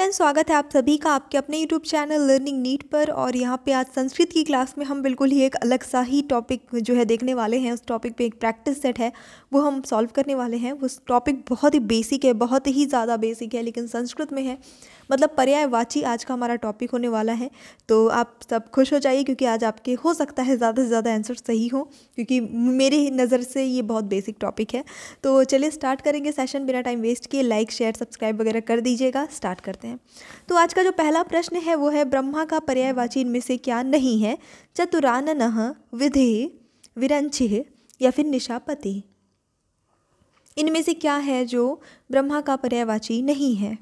friends स्वागत है आप सभी का आपके अपने यूट्यूब चैनल लर्निंग नीट पर और यहाँ पे आज संस्कृत की क्लास में हम बिल्कुल ही एक अलग सा ही टॉपिक जो है देखने वाले हैं उस टॉपिक पे एक प्रैक्टिस सेट है वो हम सॉल्व करने वाले हैं वो टॉपिक बहुत ही बेसिक है बहुत ही ज़्यादा बेसिक है लेकिन संस्कृत में है मतलब पर्यायवाची आज का हमारा टॉपिक होने वाला है तो आप सब खुश हो जाइए क्योंकि आज आपके हो सकता है ज़्यादा से ज़्यादा आंसर सही हो क्योंकि मेरे नज़र से ये बहुत बेसिक टॉपिक है तो चलिए स्टार्ट करेंगे सेशन बिना टाइम वेस्ट किए लाइक शेयर सब्सक्राइब वगैरह कर दीजिएगा स्टार्ट करते हैं तो आज का जो पहला प्रश्न है वो है ब्रह्मा का पर्यायवाची इनमें से क्या नहीं है चतुरान विधि विरंचि या फिर निशापति इनमें से क्या है जो ब्रह्मा का पर्यायवाची नहीं है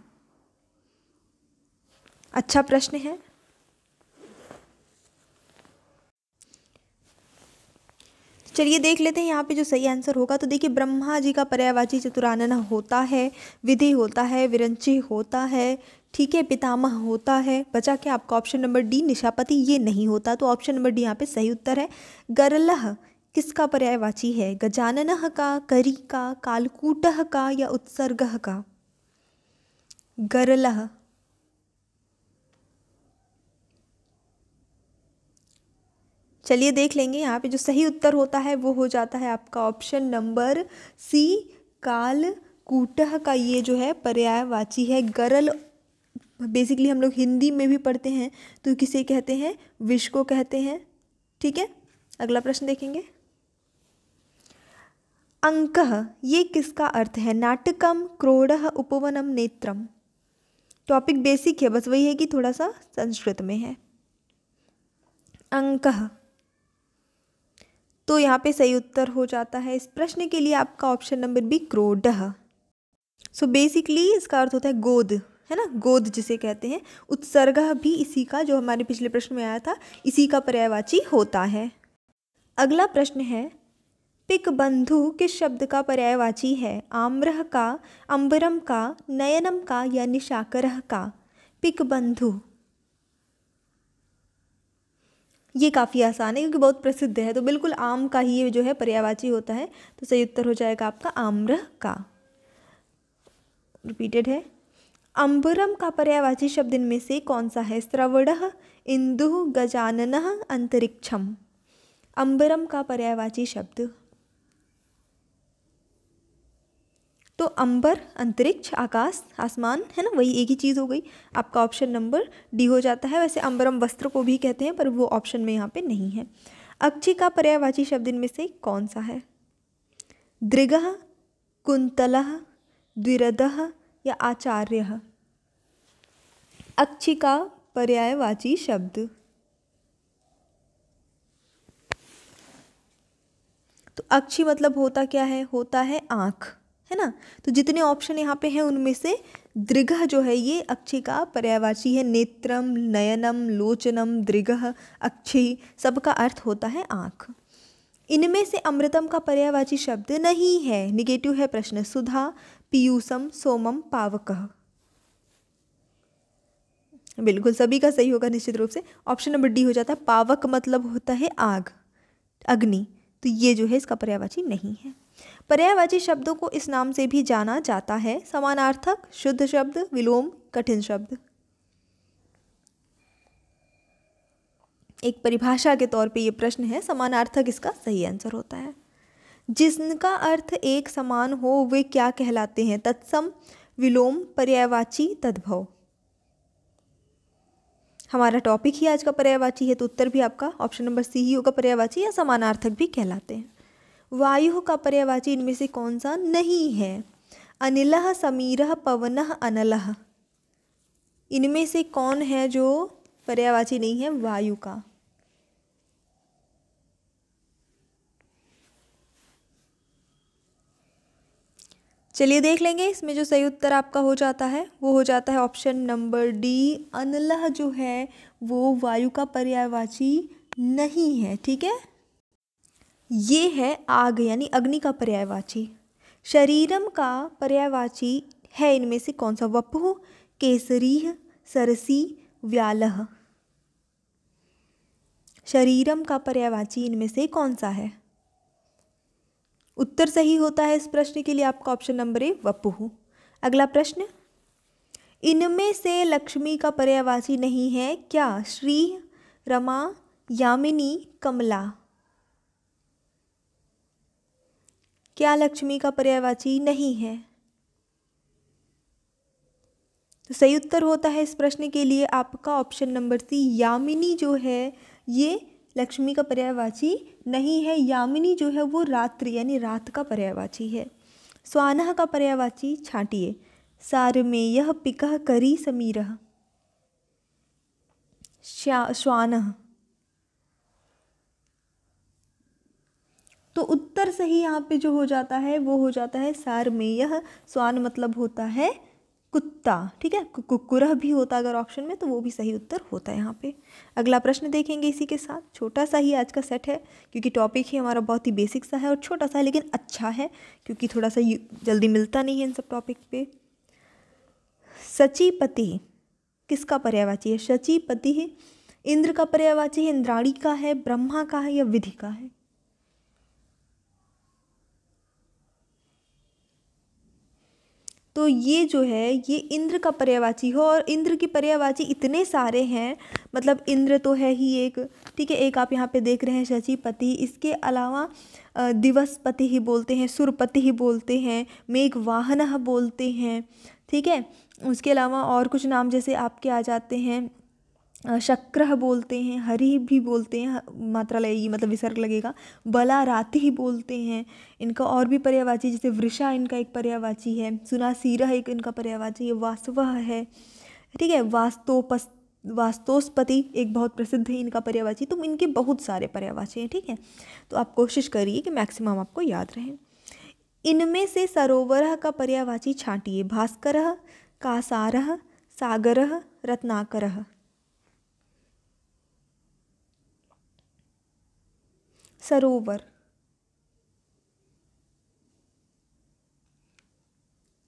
अच्छा प्रश्न है चलिए देख लेते हैं यहाँ पे जो सही आंसर होगा तो देखिए ब्रह्मा जी का पर्यायवाची चतुरानन होता है विधि होता है विरंची होता है ठीक है पितामह होता है बचा क्या आपका ऑप्शन नंबर डी निशापति ये नहीं होता तो ऑप्शन नंबर डी यहाँ पे सही उत्तर है गरलह किसका पर्यायवाची है गजानन का करी का कालकूट का या उत्सर्ग का गरलह चलिए देख लेंगे यहाँ पे जो सही उत्तर होता है वो हो जाता है आपका ऑप्शन नंबर सी काल कूटह का ये जो है पर्यायवाची है गरल बेसिकली हम लोग हिंदी में भी पढ़ते हैं तो किसे कहते हैं विष को कहते हैं ठीक है अगला प्रश्न देखेंगे अंक ये किसका अर्थ है नाटकम क्रोड़ उपवनम नेत्रम टॉपिक बेसिक है बस वही है कि थोड़ा सा संस्कृत में है अंक तो यहाँ पे सही उत्तर हो जाता है इस प्रश्न के लिए आपका ऑप्शन नंबर बी क्रोडह सो बेसिकली इसका अर्थ होता है गोद है ना गोद जिसे कहते हैं उत्सर्ग भी इसी का जो हमारे पिछले प्रश्न में आया था इसी का पर्यायवाची होता है अगला प्रश्न है पिक बंधु किस शब्द का पर्यायवाची है आम्रह का अम्बरम का नयनम का या निशाकरह का पिक बंधु ये काफ़ी आसान है क्योंकि बहुत प्रसिद्ध है तो बिल्कुल आम का ही जो है पर्यावाची होता है तो सही उत्तर हो जाएगा आपका आम्र का रिपीटेड है अम्बरम का पर्यावाची शब्द इनमें से कौन सा है स्रवण इंदु गजानन अंतरिक्षम अम्बरम का पर्यावाची शब्द तो अंबर अंतरिक्ष आकाश आसमान है ना वही एक ही चीज़ हो गई आपका ऑप्शन नंबर डी हो जाता है वैसे अंबरम वस्त्र को भी कहते हैं पर वो ऑप्शन में यहाँ पे नहीं है अक्षी का पर्यायवाची शब्द इनमें से कौन सा है दृग कुंतल द्विरद या आचार्य अक्षी का पर्यायवाची शब्द तो अक्षी मतलब होता क्या है होता है आँख है ना तो जितने ऑप्शन यहाँ पे हैं उनमें से दृघ जो है ये अक्षय का पर्यावाची है नेत्रम नयनम लोचनम दृघ अक्षय सबका अर्थ होता है आँख इनमें से अमृतम का पर्यावाची शब्द नहीं है निगेटिव है प्रश्न सुधा पीयूसम सोमम पावक बिल्कुल सभी का सही होगा निश्चित रूप से ऑप्शन नंबर डी हो जाता है पावक मतलब होता है आग अग्नि तो ये जो है इसका पर्यावाची नहीं है पर्यायवाची शब्दों को इस नाम से भी जाना जाता है समानार्थक शुद्ध शब्द विलोम कठिन शब्द एक परिभाषा के तौर पे ये प्रश्न है समानार्थक इसका सही आंसर होता है जिसका अर्थ एक समान हो वे क्या कहलाते हैं तत्सम विलोम पर्यायवाची तद्भव हमारा टॉपिक ही आज का पर्यायवाची है तो उत्तर भी आपका ऑप्शन नंबर सी ही होगा पर्यायवाची या समानार्थक भी कहलाते हैं वायु का पर्यावाची इनमें से कौन सा नहीं है अनिल समीर पवन अनल इनमें से कौन है जो पर्यावाची नहीं है वायु का चलिए देख लेंगे इसमें जो सही उत्तर आपका हो जाता है वो हो जाता है ऑप्शन नंबर डी अनलह जो है वो वायु का पर्यायवाची नहीं है ठीक है ये है आग यानी अग्नि का पर्यायवाची शरीरम का पर्यायवाची है इनमें से कौन सा वपु केसरी सरसी व्यालह शरीरम का पर्यायवाची इनमें से कौन सा है उत्तर सही होता है इस प्रश्न के लिए आपका ऑप्शन नंबर ए वपु अगला प्रश्न इनमें से लक्ष्मी का पर्यायवाची नहीं है क्या श्री रमा यामिनी कमला क्या लक्ष्मी का पर्यायवाची नहीं है तो सही उत्तर होता है इस प्रश्न के लिए आपका ऑप्शन नंबर सी यामिनी जो है ये लक्ष्मी का पर्यायवाची नहीं है यामिनी जो है वो रात्रि यानी रात का पर्यायवाची है स्वानह का पर्यायवाची छाटिए सार में यह पिकह करी समीरह श्या श्वानह तो उत्तर सही यहाँ पे जो हो जाता है वो हो जाता है सार में यह स्वान मतलब होता है कुत्ता ठीक है कुकुरह भी होता अगर ऑप्शन में तो वो भी सही उत्तर होता है यहाँ पे अगला प्रश्न देखेंगे इसी के साथ छोटा सा ही आज का सेट है क्योंकि टॉपिक ही हमारा बहुत ही बेसिक सा है और छोटा सा है लेकिन अच्छा है क्योंकि थोड़ा सा जल्दी मिलता नहीं है इन सब टॉपिक पे सचिपति किसका पर्यायवाची है सचिपति इंद्र का पर्यायवाची है इंद्राणी का है ब्रह्मा का है या विधि का है तो ये जो है ये इंद्र का पर्यावाची हो और इंद्र की पर्यावाची इतने सारे हैं मतलब इंद्र तो है ही एक ठीक है एक आप यहाँ पे देख रहे हैं शचीपति इसके अलावा दिवसपति ही बोलते हैं सुरपति ही बोलते हैं मेघ वाहन बोलते हैं ठीक है उसके अलावा और कुछ नाम जैसे आपके आ जाते हैं शक्र बोलते हैं हरि भी बोलते हैं मात्रा लगेगी मतलब विसर्ग लगेगा बला राति ही बोलते हैं इनका और भी पर्यावाची जैसे वृषा इनका एक पर्यावाची है सुनासीरह एक इनका पर्यावाची है वासवह है ठीक है वास्तोपस् वास्तोस्पति एक बहुत प्रसिद्ध है इनका पर्यावाची तो इनके बहुत सारे पर्यावाची हैं ठीक है तो आप कोशिश करिए कि मैक्सिमम आपको याद रहे इनमें से सरोवर का पर्यावाची छाटिए भास्कर कासारह सागर रत्नाकर सरोवर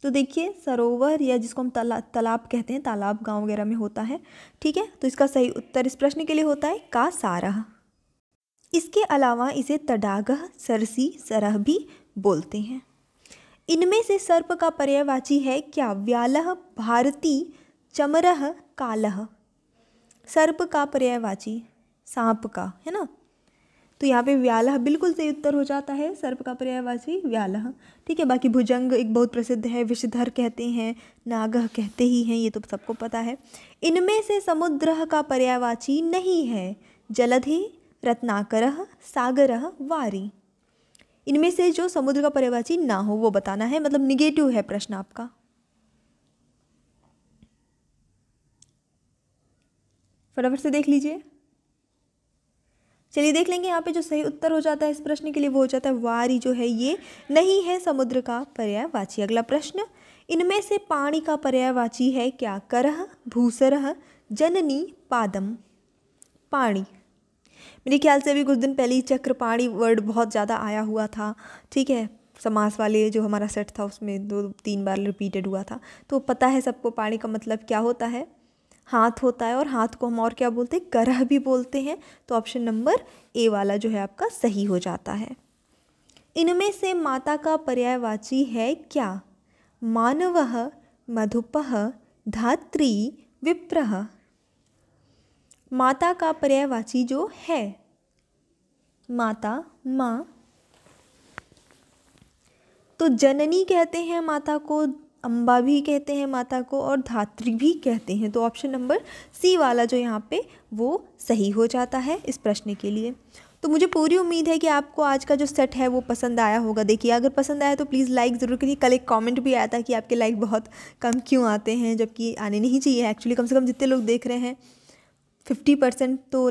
तो देखिए सरोवर या जिसको हम तला तालाब कहते हैं तालाब गांव वगैरह में होता है ठीक है तो इसका सही उत्तर इस प्रश्न के लिए होता है का सारह इसके अलावा इसे तडागह सरसी सरह भी बोलते हैं इनमें से सर्प का पर्यायवाची है क्या व्यालह भारती चमरह कालह सर्प का पर्यायवाची सांप का है ना तो यहाँ पे व्यालह बिल्कुल सही उत्तर हो जाता है सर्प का पर्यायवाची व्यालह ठीक है बाकी भुजंग एक बहुत प्रसिद्ध है विषधर कहते हैं नागह कहते ही हैं ये तो सबको पता है इनमें से समुद्र का पर्यायवाची नहीं है जलधि रत्नाकर सागर वारी इनमें से जो समुद्र का पर्यायवाची ना हो वो बताना है मतलब निगेटिव है प्रश्न आपका फटाफट से देख लीजिए चलिए देख लेंगे यहाँ पे जो सही उत्तर हो जाता है इस प्रश्न के लिए वो हो जाता है वारी जो है ये नहीं है समुद्र का पर्यायवाची अगला प्रश्न इनमें से पानी का पर्यायवाची है क्या करह भूसरह जननी पादम पाणी मेरे ख्याल से अभी कुछ दिन पहले ही चक्रपाणी वर्ड बहुत ज़्यादा आया हुआ था ठीक है समास वाले जो हमारा सेट था उसमें दो तीन बार रिपीटेड हुआ था तो पता है सबको पानी का मतलब क्या होता है हाथ होता है और हाथ को हम और क्या बोलते हैं ग्रह भी बोलते हैं तो ऑप्शन नंबर ए वाला जो है आपका सही हो जाता है इनमें से माता का पर्यायवाची है क्या मानव मधुपह धात्री विप्रह माता का पर्यायवाची जो है माता माँ तो जननी कहते हैं माता को अम्बा भी कहते हैं माता को और धात्री भी कहते हैं तो ऑप्शन नंबर सी वाला जो यहाँ पे वो सही हो जाता है इस प्रश्न के लिए तो मुझे पूरी उम्मीद है कि आपको आज का जो सेट है वो पसंद आया होगा देखिए अगर पसंद आया तो प्लीज़ लाइक ज़रूर करिए कल एक कमेंट भी आया था कि आपके लाइक बहुत कम क्यों आते हैं जबकि आने नहीं चाहिए एक्चुअली कम से कम जितने लोग देख रहे हैं फिफ्टी परसेंट तो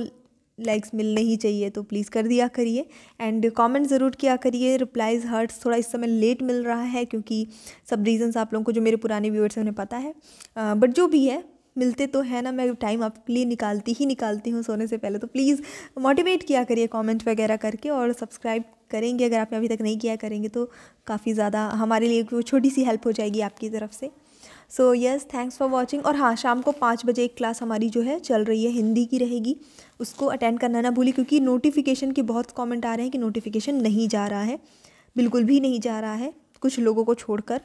लाइक्स मिलने ही चाहिए तो प्लीज़ कर दिया करिए एंड कमेंट ज़रूर किया करिए रिप्लाइज़ हर्ट्स थोड़ा इस समय लेट मिल रहा है क्योंकि सब रीज़न्स आप लोगों को जो मेरे पुराने व्यूअर्स हैं उन्हें पता है बट जो भी है मिलते तो है ना मैं टाइम आपके लिए निकालती ही निकालती हूँ सोने से पहले तो प्लीज़ मोटिवेट किया करिए कमेंट वगैरह करके और सब्सक्राइब करेंगे अगर आपने अभी तक नहीं किया करेंगे तो काफ़ी ज़्यादा हमारे लिए छोटी सी हेल्प हो जाएगी आपकी तरफ से so yes thanks for watching और हाँ शाम को पाँच बजे एक क्लास हमारी जो है चल रही है हिंदी की रहेगी उसको अटेंड करना ना भूलिए क्योंकि नोटिफिकेशन के बहुत कॉमेंट आ रहे हैं कि नोटिफिकेशन नहीं जा रहा है बिल्कुल भी नहीं जा रहा है कुछ लोगों को छोड़कर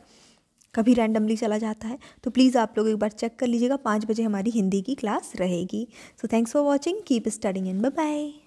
कभी रैंडमली चला जाता है तो प्लीज़ आप लोग एक बार चेक कर लीजिएगा पाँच बजे हमारी हिंदी की क्लास रहेगी so thanks for watching keep studying and bye